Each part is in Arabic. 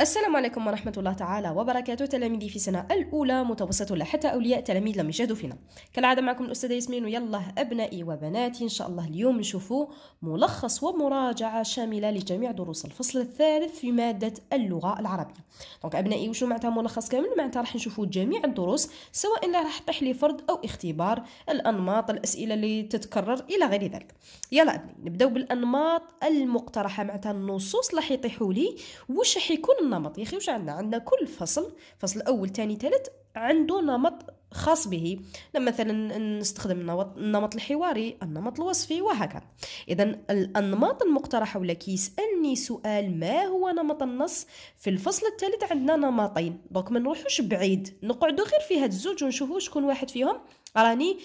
السلام عليكم ورحمة الله تعالى وبركاته تلاميذي في السنة الأولى متوسط ولا حتى أولياء تلاميذ لم يشاهدوا فينا كالعادة معكم الأستاذة ياسمين ويلا أبنائي وبناتي إن شاء الله اليوم نشوفوا ملخص ومراجعة شاملة لجميع دروس الفصل الثالث في مادة اللغة العربية دونك أبنائي وشو معناتها ملخص كامل معناتها راح نشوفوا جميع الدروس سواء راح تحلي فرد أو اختبار الأنماط الأسئلة اللي تتكرر إلى غير ذلك يلا أبنائي نبداو بالأنماط المقترحة معناتها النصوص اللي راح يطيحوا لي واش راح يكون النمط يا اخي واش عندنا عندنا كل فصل فصل اول ثاني ثالث عنده نمط خاص به مثلا نستخدم النمط الحواري النمط الوصفي وهكذا اذا الانماط المقترحه ولا كيسالني سؤال ما هو نمط النص في الفصل الثالث عندنا نمطين دونك ما نروحوش بعيد نقعدوا غير في هاد الزوج ونشوفوا شكون واحد فيهم راني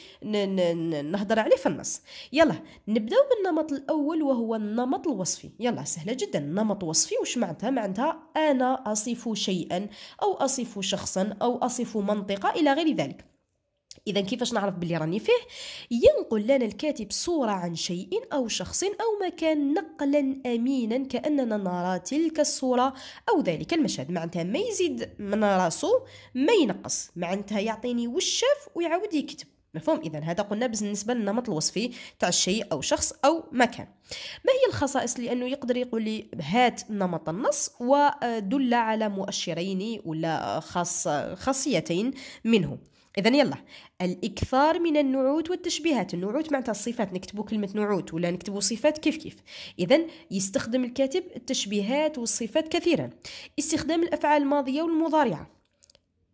نهضر عليه في النص يلا نبداو بالنمط الاول وهو النمط الوصفي يلا سهله جدا النمط الوصفي وش معناتها معناتها انا اصف شيئا او اصف شخصا او اصف منطقه الى غير ذلك إذا كيفاش نعرف بلي راني فيه ينقل لنا الكاتب صورة عن شيء أو شخص أو مكان نقلا أمينا كأننا نرى تلك الصورة أو ذلك المشهد معناتها ما يزيد من راسه ما ينقص معناتها يعطيني وش شاف ويعاود يكتب مفهوم اذا هذا قلنا بالنسبه للنمط الوصفي تاع الشيء او شخص او مكان ما هي الخصائص لانه يقدر يقول لي هات نمط النص ودل على مؤشرين ولا خاص خاصيتين منه اذا يلا الاكثار من النعوت والتشبيهات النعوت معناتها الصفات نكتبوا كلمه نعوت ولا نكتبوا صفات كيف كيف اذا يستخدم الكاتب التشبيهات والصفات كثيرا استخدام الافعال الماضيه والمضارعه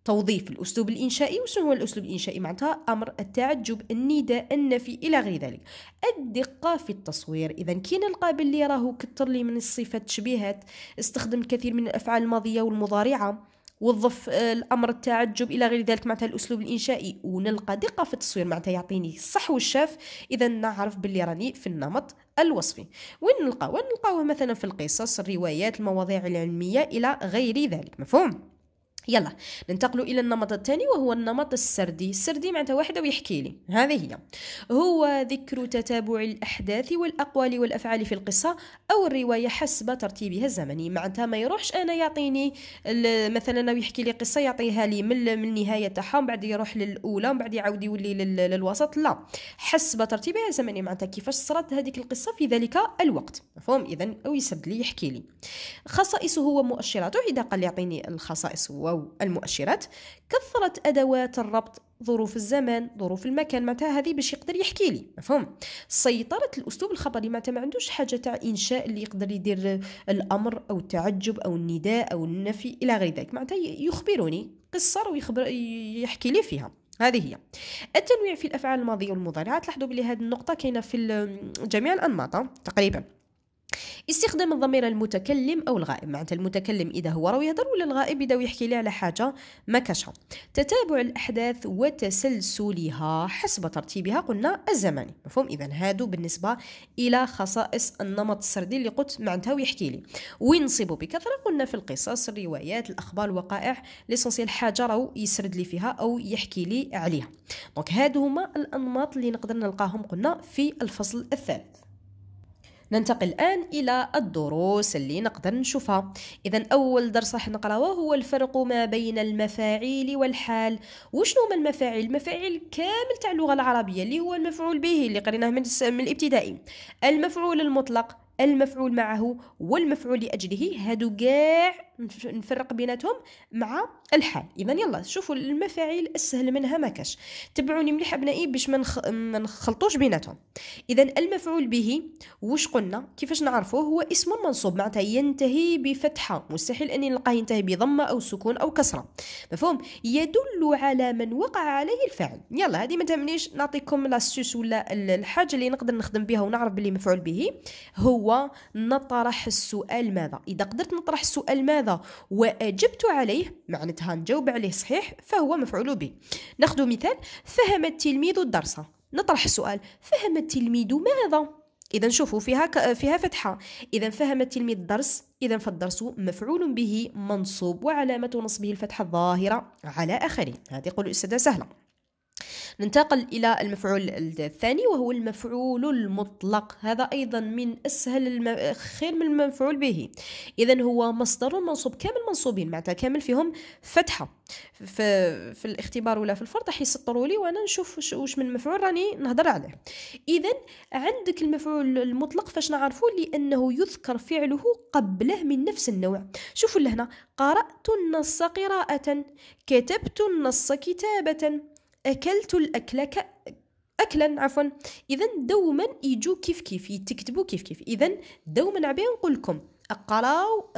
توظيف الاسلوب الانشائي وشنو هو الاسلوب الانشائي معناتها امر التعجب النداء النفي الى غير ذلك الدقه في التصوير اذا كاين القابل اللي راهو كتر لي من الصفات تشبيهات استخدم الكثير من الافعال الماضيه والمضارعه وظف آه، الامر التعجب الى غير ذلك معناتها الاسلوب الانشائي ونلقى دقه في التصوير معناتها يعطيني الصح والشاف اذا نعرف باللي راني في النمط الوصفي وين نلقاوه نلقاوه مثلا في القصص الروايات المواضيع العلميه الى غير ذلك مفهوم يلا ننتقلوا الى النمط الثاني وهو النمط السردي السردي معناتها واحده ويحكي لي هذه هي هو ذكر تتابع الاحداث والاقوال والافعال في القصه او الروايه حسب ترتيبها الزمني معناتها ما يروحش انا يعطيني مثلا يحكي لي قصه يعطيها لي من من نهايتها ومن بعد يروح للاولى ومن بعد يعاود يولي للوسط لا حسب ترتيبها الزمني معناتها كيفاش صرات هذيك القصه في ذلك الوقت مفهوم اذا او يسرد لي يحكي لي خصائصه ومؤشراته اذا قال لي يعطيني الخصائص أو المؤشرات كثرة أدوات الربط ظروف الزمن ظروف المكان معناتها هذه باش يقدر يحكي لي مفهوم سيطرة الأسلوب الخبري معناتها ما عندوش حاجة تاع إنشاء اللي يقدر يدير الأمر أو التعجب أو النداء أو النفي إلى غير ذلك معناتها يخبرني قصة ويخبر يحكي لي فيها هذه هي التنويع في الافعال الماضيه والمضارعه تلاحظوا بلي هذه النقطه كاينه في جميع الانماط تقريبا استخدام الضمير المتكلم او الغائب معناتها المتكلم اذا هو راه يهضر ولا الغائب اذا يحكي لي على حاجه ما كاشها تتابع الاحداث وتسلسلها حسب ترتيبها قلنا الزمني مفهوم اذا هادو بالنسبه الى خصائص النمط السردي اللي قلت معناتها ويحكي لي وينصب بكثره قلنا في القصص الروايات الاخبار الوقائع ليسونسيال حاجه راه يسرد لي فيها او يحكي لي عليها دونك هادو هما الانماط اللي نقدر نلقاهم قلنا في الفصل الثالث ننتقل الآن إلى الدروس اللي نقدر نشوفها إذا أول درس راح نقراوه هو الفرق ما بين المفاعيل والحال وشنو هما المفاعيل المفاعيل كامل تاع اللغة العربية اللي هو المفعول به اللي قريناه من, من الابتدائي المفعول المطلق المفعول معه والمفعول لأجله هادو كاع نفرق بيناتهم مع الحال اذا يلا شوفوا المفاعيل اسهل منها ما كاش تبعوني مليح ابنائي باش ما نخلطوش بيناتهم اذا المفعول به واش قلنا كيفاش نعرفوه هو اسم منصوب معناتها ينتهي بفتحه مستحيل اني نلقاه ينتهي بضمه او سكون او كسره مفهوم يدل على من وقع عليه الفعل يلا هذه ما تهمنيش نعطيكم لاستوس ولا الحاجه اللي نقدر نخدم بها ونعرف باللي مفعول به هو نطرح السؤال ماذا اذا قدرت نطرح السؤال ماذا هذا وأجبت عليه معناتها نجاوب عليه صحيح فهو مفعول به ناخذ مثال فهم التلميذ الدرس نطرح السؤال فهم التلميذ ماذا إذا شوفوا فيها ك... فيها فتحة إذا فهم التلميذ الدرس إذا فالدرس مفعول به منصوب وعلامة نصبه الفتحة الظاهرة على آخره هذه يقول الأستاذة سهلة ننتقل إلى المفعول الثاني وهو المفعول المطلق هذا أيضا من أسهل الم... خير من المفعول به إذا هو مصدر منصوب كامل منصوبين معناتها كامل فيهم فتحة في, في الاختبار ولا في الفرض راح لي وأنا نشوف واش من مفعول راني نهضر عليه إذا عندك المفعول المطلق فاش نعرفه لأنه يذكر فعله قبله من نفس النوع شوفوا لهنا قرأت النص قراءة كتبت النص كتابة أكلت الأكل ك... أكلا عفوا إذا دوما يجو كيف كيف يتكتبوا كيف كيف إذا دوما عبيا نقول لكم اقراو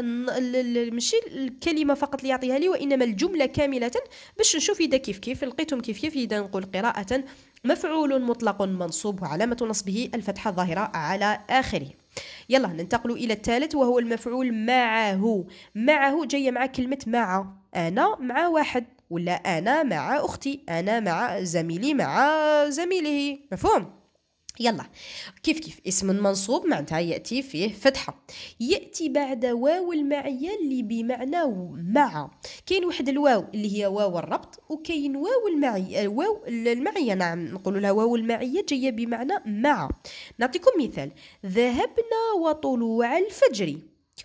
ماشي الكلمه فقط اللي يعطيها لي وانما الجمله كامله باش نشوف اذا كيف كيف لقيتهم كيف كيف اذا نقول قراءه مفعول مطلق منصوب وعلامه نصبه الفتحه الظاهره على اخره يلا ننتقل الى الثالث وهو المفعول معه معه جايه مع كلمه مع انا مع واحد ولا أنا مع أختي أنا مع زميلي مع زميله مفهوم يلا كيف كيف اسم منصوب معناتها يأتي فيه فتحة يأتي بعد واو المعية اللي بمعنى مع كاين واحد الواو اللي هي واو الربط وكاين واو المعية واو المعية نعم نقول لها واو المعية جاية بمعنى مع نعطيكم مثال ذهبنا وطلوع الفجر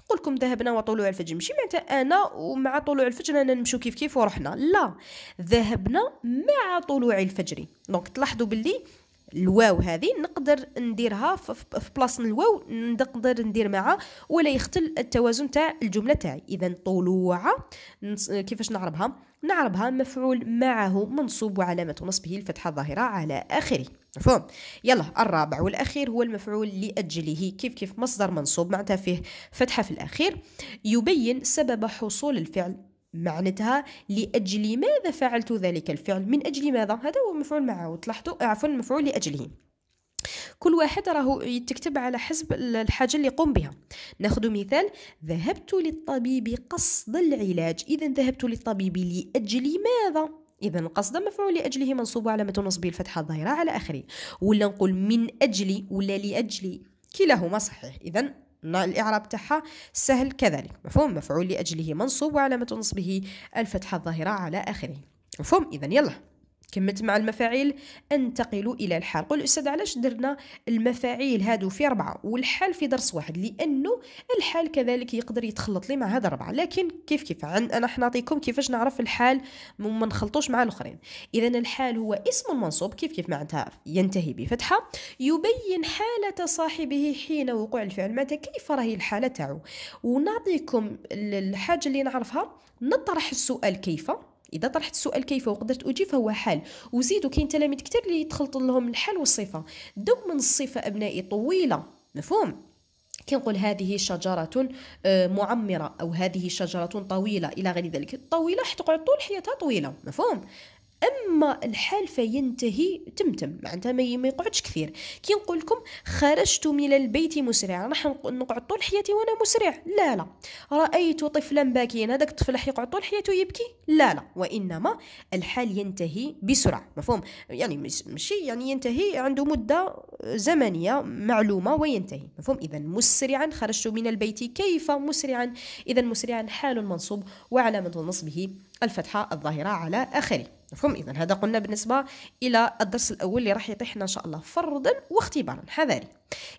كنقول لكم ذهبنا وطلوع الفجر ماشي معناتها انا ومع طلوع الفجر انا نمشيو كيف كيف ورحنا لا ذهبنا مع طلوع الفجر دونك تلاحظوا باللي الواو هذه نقدر نديرها في بلاصه الواو نقدر ندير معها ولا يختل التوازن تاع الجمله تاعي اذا طلوع كيفاش نعربها نعربها مفعول معه منصوب وعلامه نصبه الفتحه الظاهره على اخره مفهوم يلا الرابع والأخير هو المفعول لأجله كيف كيف مصدر منصوب معناتها فيه فتحة في الأخير يبين سبب حصول الفعل معنتها لأجل ماذا فعلت ذلك الفعل من أجل ماذا هذا هو مفعول معه وتلاحظوا عفوا مفعول لأجله كل واحد راه يتكتب على حسب الحاجة اللي يقوم بها ناخذ مثال ذهبت للطبيب قصد العلاج إذا ذهبت للطبيب لأجل ماذا إذا قصد مفعول لأجله منصوب علامة نصبه الفتحة الظاهرة على آخره ولا نقول من أجل ولا لأجل كلاهما صحيح إذا الإعراب تاعها سهل كذلك مفهوم مفعول لأجله منصوب وعلامة نصبه الفتحة الظاهرة على آخره مفهوم إذا يلا كملت مع المفاعيل انتقل الى الحال قل الاستاذ علاش درنا المفاعيل هادو في اربعه والحال في درس واحد لانه الحال كذلك يقدر يتخلط لي مع هاد اربعه لكن كيف كيف عن انا حنعطيكم كيفاش نعرف الحال وما نخلطوش مع الاخرين اذا الحال هو اسم منصوب كيف كيف معناتها ينتهي بفتحه يبين حاله صاحبه حين وقوع الفعل معناتها كيف راهي الحاله تاعو ونعطيكم الحاجه اللي نعرفها نطرح السؤال كيف اذا طرحت السؤال كيف وقدرت اجيب فهو حال وزيدوا كاين تلاميذ كثير اللي تخلط لهم الحال والصفه دوما الصفه ابنائي طويله مفهوم كنقول هذه شجرة آه، معمرة أو هذه شجرة طويلة إلى غير ذلك طويلة حتقعد طول حياتها طويلة مفهوم اما الحال فينتهي تمتم معناتها ما يقعدش كثير كي نقول لكم خرجت من البيت مسرعا راح نقعد طول حياتي وانا مسرع لا لا رايت طفلا باكيا هذاك الطفل راح يقعد طول حياته يبكي لا لا وانما الحال ينتهي بسرعه مفهوم يعني ماشي يعني ينتهي عنده مده زمنيه معلومه وينتهي مفهوم اذا مسرعا خرجت من البيت كيف مسرعا اذا مسرعا حال منصوب وعلامه نصبه الفتحه الظاهره على اخره مفهوم اذا هذا قلنا بالنسبه الى الدرس الاول اللي راح يطيحنا ان شاء الله فرضا واختبارا حذاري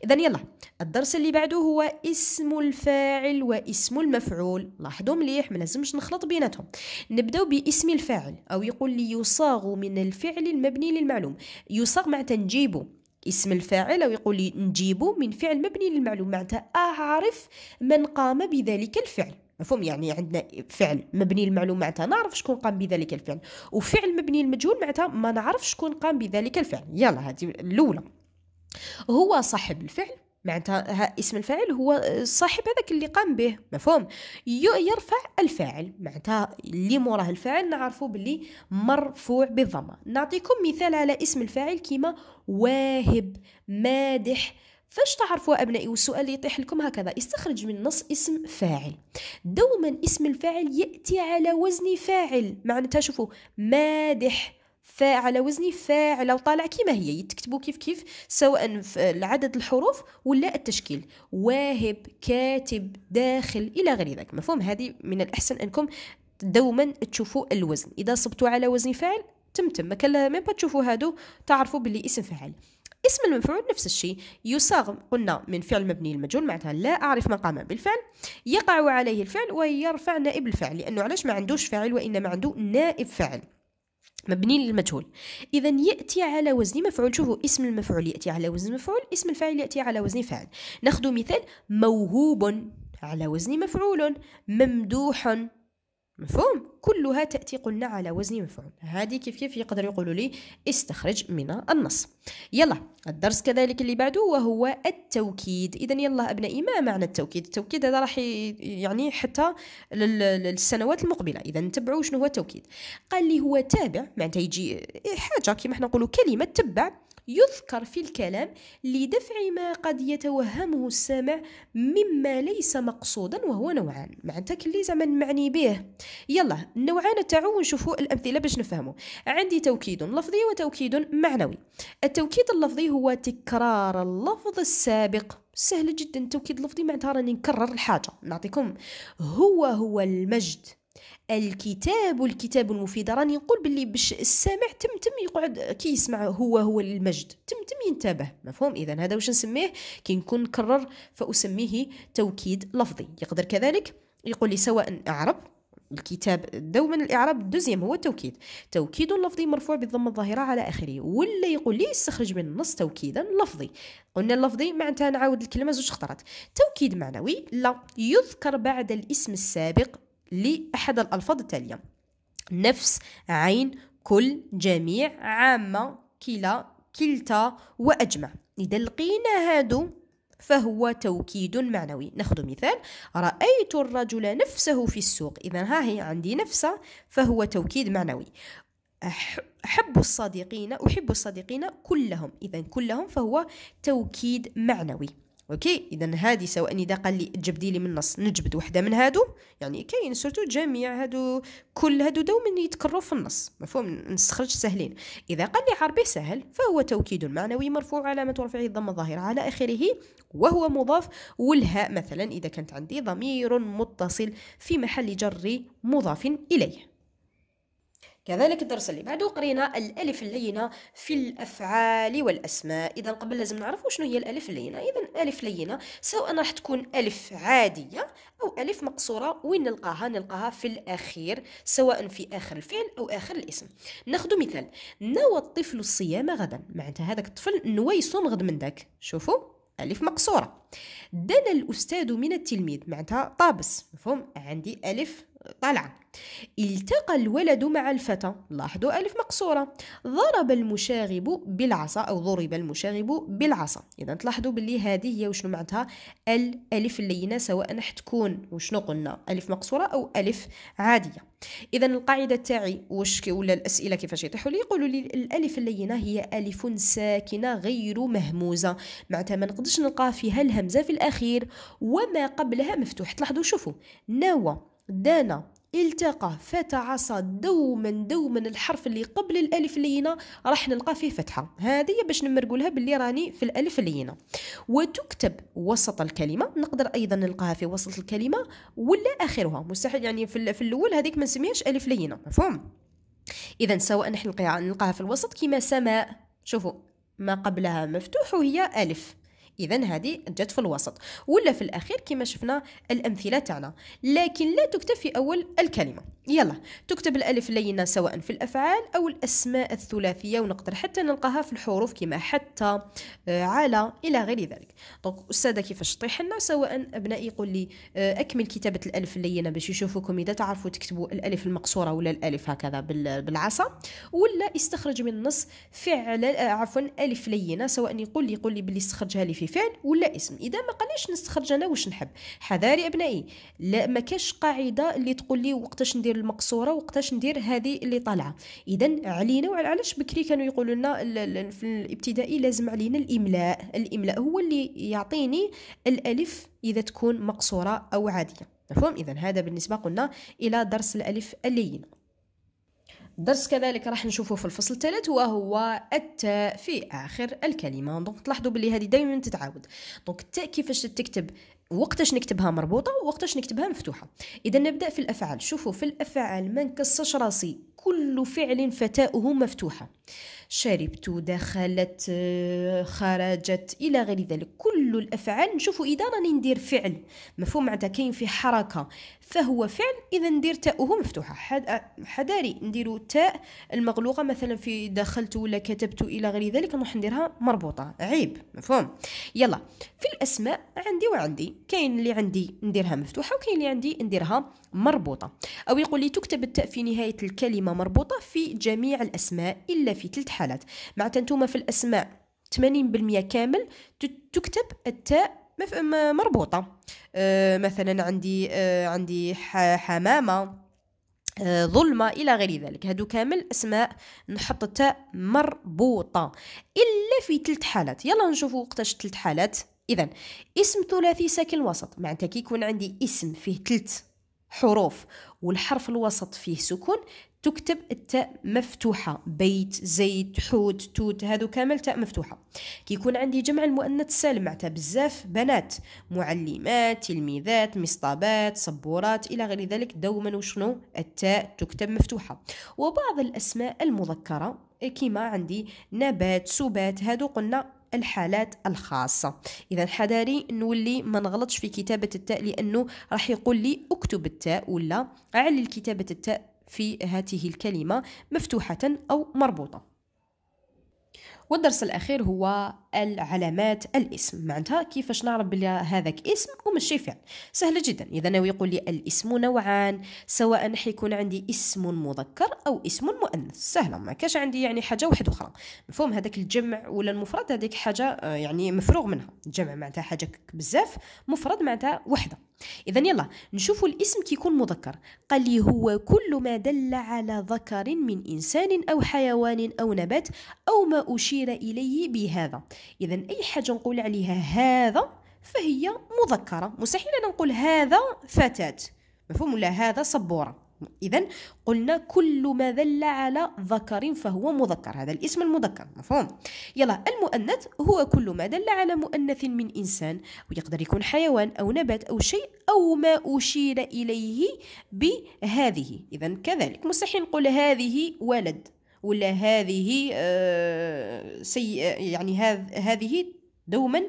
اذا يلا الدرس اللي بعده هو اسم الفاعل واسم المفعول لاحظوا مليح ما لازمش نخلط بيناتهم نبداو باسم الفاعل او يقول لي يصاغ من الفعل المبني للمعلوم يصاغ مع تنجيبه اسم الفاعل أو يقول لي نجيبه من فعل مبني للمعلوم معناتها أعرف من قام بذلك الفعل مفهوم يعني عندنا فعل مبني المعلوم معناتها نعرف شكون قام بذلك الفعل وفعل مبني المجهول معناتها ما نعرفش شكون قام بذلك الفعل يلا هذه الاولى هو صاحب الفعل معناتها اسم الفاعل هو صاحب هذاك اللي قام به مفهوم يرفع الفاعل معناتها اللي موراه الفاعل نعرفه باللي مرفوع بالضمه نعطيكم مثال على اسم الفاعل كيما واهب مادح فاش تعرفوا أبنائي والسؤال اللي يطيح لكم هكذا استخرج من النص اسم فاعل دوما اسم الفاعل يأتي على وزن فاعل معناتها شوفوا مادح فاعل وزن فاعل وطالع كيما هي يتكتبوا كيف كيف سواء عدد الحروف ولا التشكيل واهب كاتب داخل الى غير ذلك مفهوم هذه من الاحسن انكم دوما تشوفوا الوزن اذا صبتوا على وزن فاعل تمتم ما كان ميم تشوفوا هادو تعرفوا باللي اسم فاعل اسم المفعول نفس الشيء يصاغ قلنا من فعل مبني للمجهول معناتها لا أعرف من قام بالفعل يقع عليه الفعل ويرفع نائب الفعل لأنه علاش ما عندوش فاعل وإنما عنده نائب فاعل مبني للمجهول اذا ياتي على وزن مفعول شوفوا اسم المفعول ياتي على وزن مفعول اسم الفاعل ياتي على وزن فاعل ناخذ مثال موهوب على وزن مفعول ممدوح مفهوم كلها تأتي قلنا على وزن مفعول هذه كيف كيف يقدر يقولوا لي استخرج من النص يلا الدرس كذلك اللي بعده وهو التوكيد إذا يلا أبنائي ما معنى التوكيد التوكيد هذا راح يعني حتى للسنوات المقبلة إذا نتبعوا شنو هو التوكيد قال لي هو تابع معناتها يجي حاجة كما احنا نقولوا كلمة تبع يذكر في الكلام لدفع ما قد يتوهمه السامع مما ليس مقصودا وهو نوعان معناتك اللي زعما معني به يلا النوعان تاعو نشوفوا الامثله باش نفهمه عندي توكيد لفظي وتوكيد معنوي التوكيد اللفظي هو تكرار اللفظ السابق سهل جدا التوكيد اللفظي معناتها راني نكرر الحاجه نعطيكم هو هو المجد الكتاب والكتاب المفيد راني نقول باللي باش السامع تم تم يقعد كي يسمع هو هو المجد تم تم ينتبه مفهوم اذا هذا واش نسميه كي نكون نكرر فاسميه توكيد لفظي يقدر كذلك يقول لي سواء اعرب الكتاب دوما الاعراب الدوزيام هو التوكيد توكيد لفظي مرفوع بالضمه الظاهره على اخره ولا يقول لي استخرج من النص توكيدا لفظي قلنا اللفظي معناتها نعاود الكلمه زوج خطرات توكيد معنوي لا يذكر بعد الاسم السابق لأحد الألفاظ التالية نفس عين كل جميع عامة كلا كلتا وأجمع إذا لقينا هادو فهو توكيد معنوي ناخذ مثال رأيت الرجل نفسه في السوق إذا ها هي عندي نفسه فهو توكيد معنوي أحب الصادقين أحب الصادقين كلهم إذا كلهم فهو توكيد معنوي اوكي اذا هذه سواء اذا قال لي جبدي لي من النص نجبد وحده من هادو يعني كاين سورتو جميع هادو كل هادو دوما يتكرروا في النص مفهوم نستخرج سهلين اذا قال لي عربي سهل فهو توكيد معنوي مرفوع علامه رفعه الضمه الظاهره على اخره وهو مضاف والهاء مثلا اذا كانت عندي ضمير متصل في محل جر مضاف اليه كذلك الدرس اللي بعده قرينا الالف اللينه في الافعال والاسماء اذا قبل لازم نعرفوا شنو هي الالف اللينه اذا الالف لينه سواء راح تكون الف عاديه او الف مقصوره وين نلقاها نلقاها في الاخير سواء في اخر الفعل او اخر الاسم ناخذ مثال نوى الطفل الصيام غدا معناتها هذاك الطفل نوى يصوم غد من داك شوفوا ألف مقصورة دنا الأستاذ من التلميذ معناتها طابس مفهوم عندي ألف طلع التقى الولد مع الفتى لاحظوا ألف مقصورة ضرب المشاغب بالعصا أو ضرب المشاغب بالعصا إذا تلاحظوا باللي هذه هي وشنو معناتها الألف اللينة سواء حتكون وشنو قلنا ألف مقصورة أو ألف عادية إذا القاعدة تاعي وش ولا الأسئلة كيفاش يطيحوا لي يقولوا لي الألف اللينة هي ألف ساكنة غير مهموزة معناتها ما نقدرش نلقى فيها الهمزة في الأخير وما قبلها مفتوح تلاحظوا شوفوا نوى دانا التقى فتعصى دوما دوما الحرف اللي قبل الالف اللينه راح نلقى فيه فتحه هذه باش نمرقولها باللي راني في الالف اللينه وتكتب وسط الكلمه نقدر ايضا نلقاها في وسط الكلمه ولا اخرها مستحيل يعني في, في الاول هذيك ما نسميهاش الف لينه مفهوم اذا سواء نحن نلقاها في الوسط كما سماء شوفوا ما قبلها مفتوح وهي الف اذا هذه جات في الوسط ولا في الاخير كما شفنا الامثله تاعنا لكن لا تكتب في اول الكلمه يلا تكتب الألف اللينة سواء في الأفعال أو الأسماء الثلاثية ونقدر حتى نلقاها في الحروف كما حتى آه، على إلى غير ذلك دونك أستاذة كيفاش تطيح لنا سواء أبنائي يقول لي آه، أكمل كتابة الألف اللينة باش يشوفوكم إذا تعرفوا تكتبوا الألف المقصورة ولا الألف هكذا بالعصا ولا استخرج من النص فعل آه، عفوا ألف لينة سواء يقول لي يقول لي بلي استخرجها لي في فعل ولا اسم إذا ما قاليش نستخرج أنا واش نحب حذاري أبنائي لا ما كاش قاعدة اللي تقول لي وقتاش ندير المقصوره وقتاش ندير هذه اللي طالعه اذا علينا وعلاش بكري كانوا يقولوا لنا في الابتدائي لازم علينا الاملاء الاملاء هو اللي يعطيني الالف اذا تكون مقصوره او عاديه مفهوم اذا هذا بالنسبه قلنا الى درس الالف اللين الدرس كذلك راح نشوفه في الفصل الثالث وهو التاء في اخر الكلمه دونك تلاحظوا بلي هذه دائما تتعاود دونك التاء كيفاش تكتب وقتاش نكتبها مربوطه ووقتاش نكتبها مفتوحه اذا نبدا في الافعال شوفوا في الافعال ما نكسرش راسي كل فعل فتاؤه مفتوحة شربت دخلت آه، خرجت إلى غير ذلك كل الأفعال نشوفوا إذا راني ندير فعل مفهوم معناتها كاين في حركة فهو فعل إذا ندير تاؤه مفتوحة حداري نديرو تاء المغلوقة مثلا في دخلت ولا كتبت إلى غير ذلك نروح نديرها مربوطة عيب مفهوم يلا في الأسماء عندي وعندي كاين اللي عندي نديرها مفتوحة وكاين اللي عندي نديرها مربوطة أو يقول لي تكتب التاء في نهاية الكلمة مربوطة في جميع الأسماء إلا في ثلاث حالات معناتها نتوما في الأسماء 80% كامل تكتب التاء مربوطة أه مثلا عندي أه عندي حمامة آه، ظلمة إلى غير ذلك هادو كامل أسماء نحط التاء مربوطة إلا في ثلاث حالات يلا نشوفوا وقتاش ثلاث حالات إذا اسم ثلاثي ساكن وسط معناتها كي يكون عندي اسم فيه ثلاث حروف والحرف الوسط فيه سكون تكتب التاء مفتوحة بيت زيت حوت توت هادو كامل تاء مفتوحة كيكون عندي جمع المؤنث السالم معناتها بزاف بنات معلمات تلميذات مصطبات صبورات إلى غير ذلك دوما وشنو التاء تكتب مفتوحة وبعض الأسماء المذكرة كيما عندي نبات سبات هادو قلنا الحالات الخاصة إذا حذاري نولي ما نغلطش في كتابة التاء لأنه راح يقول لي اكتب التاء ولا علل كتابة التاء في هذه الكلمة مفتوحة أو مربوطة والدرس الاخير هو العلامات الاسم معناتها كيفاش نعرف بلي هذاك اسم ومشي فعل سهله جدا اذا ناوي يقول لي الاسم نوعان سواء حيكون عندي اسم مذكر او اسم مؤنث سهله ما كاش عندي يعني حاجه واحده اخرى مفهوم هذاك الجمع ولا المفرد هذيك حاجه آه، يعني مفروغ منها الجمع معناتها حاجه بزاف مفرد معناتها وحده اذا يلا نشوفوا الاسم كيكون مذكر قال لي هو كل ما دل على ذكر من انسان او حيوان او نبات او ما اشير أشير إليه بهذا إذا أي حاجة نقول عليها هذا فهي مذكرة مستحيل أن نقول هذا فتاة مفهوم ولا هذا صبورة إذا قلنا كل ما دل على ذكر فهو مذكر هذا الاسم المذكر مفهوم يلا المؤنث هو كل ما دل على مؤنث من إنسان ويقدر يكون حيوان أو نبات أو شيء أو ما أشير إليه بهذه إذا كذلك مستحيل نقول هذه ولد ولا هذه آه، سي يعني هذه دوما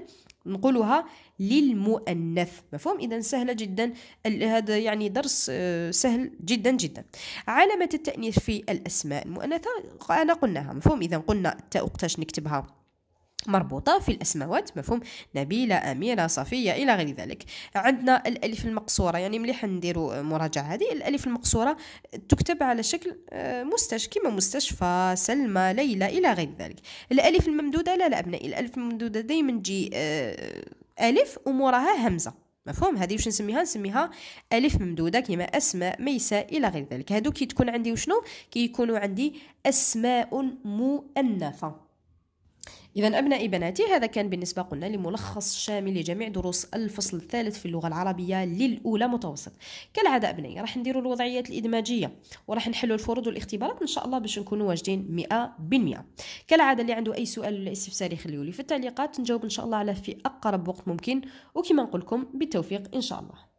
نقولها للمؤنث مفهوم اذا سهله جدا هذا يعني درس آه، سهل جدا جدا علامه التانيث في الاسماء المؤنثه انا قلناها مفهوم اذا قلنا التاء وقتاش نكتبها مربوطة في الأسماوات مفهوم نبيلة أميرة صفية إلى غير ذلك عندنا الألف المقصورة يعني مليح نديرو مراجعة هذه الألف المقصورة تكتب على شكل آه، مستش كما مستشفى سلمى ليلى إلى غير ذلك الألف الممدودة لا لا أبنائي الألف الممدودة دايما تجي آه، ألف وموراها همزة مفهوم هذه واش نسميها نسميها الف ممدوده كما اسماء ميساء الى غير ذلك هادو كي تكون عندي وشنو كي يكونوا عندي اسماء مؤنثه إذا أبنائي بناتي هذا كان بالنسبة قلنا لملخص شامل لجميع دروس الفصل الثالث في اللغة العربية للأولى متوسط كالعادة أبنائي راح نديروا الوضعيات الإدماجية وراح نحلوا الفروض والاختبارات إن شاء الله باش نكونوا واجدين 100% كالعادة اللي عنده أي سؤال ولا استفسار يخليه لي في التعليقات نجاوب إن شاء الله على في أقرب وقت ممكن وكما نقول لكم بالتوفيق إن شاء الله